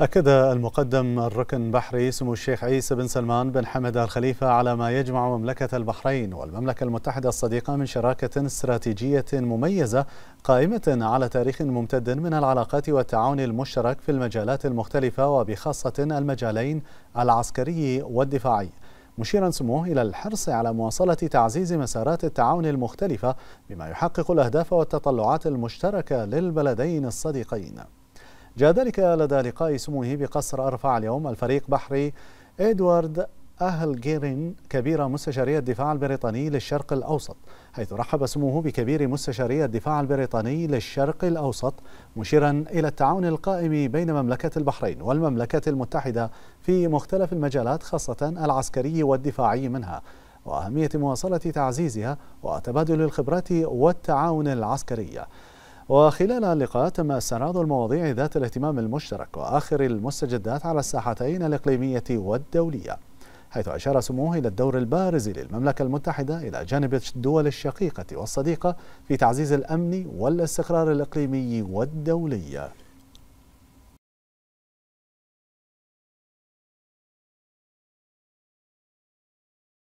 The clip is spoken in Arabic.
أكد المقدم الركن بحري سمو الشيخ عيسى بن سلمان بن حمد الخليفة على ما يجمع مملكة البحرين والمملكة المتحدة الصديقة من شراكة استراتيجية مميزة قائمة على تاريخ ممتد من العلاقات والتعاون المشترك في المجالات المختلفة وبخاصة المجالين العسكري والدفاعي مشيرا سموه إلى الحرص على مواصلة تعزيز مسارات التعاون المختلفة بما يحقق الأهداف والتطلعات المشتركة للبلدين الصديقين جاء ذلك لدى لقاء سموه بقصر أرفع اليوم الفريق بحري إدوارد أهل جيرين كبير مستشاري الدفاع البريطاني للشرق الأوسط حيث رحب سموه بكبير مستشاري الدفاع البريطاني للشرق الأوسط مشيرا إلى التعاون القائم بين مملكة البحرين والمملكة المتحدة في مختلف المجالات خاصة العسكري والدفاعي منها وأهمية مواصلة تعزيزها وتبادل الخبرات والتعاون العسكري وخلال اللقاء تم استعراض المواضيع ذات الاهتمام المشترك وآخر المستجدات على الساحتين الإقليمية والدولية حيث أشار سموه إلى الدور البارز للمملكة المتحدة إلى جانب الدول الشقيقة والصديقة في تعزيز الأمن والاستقرار الإقليمي والدولي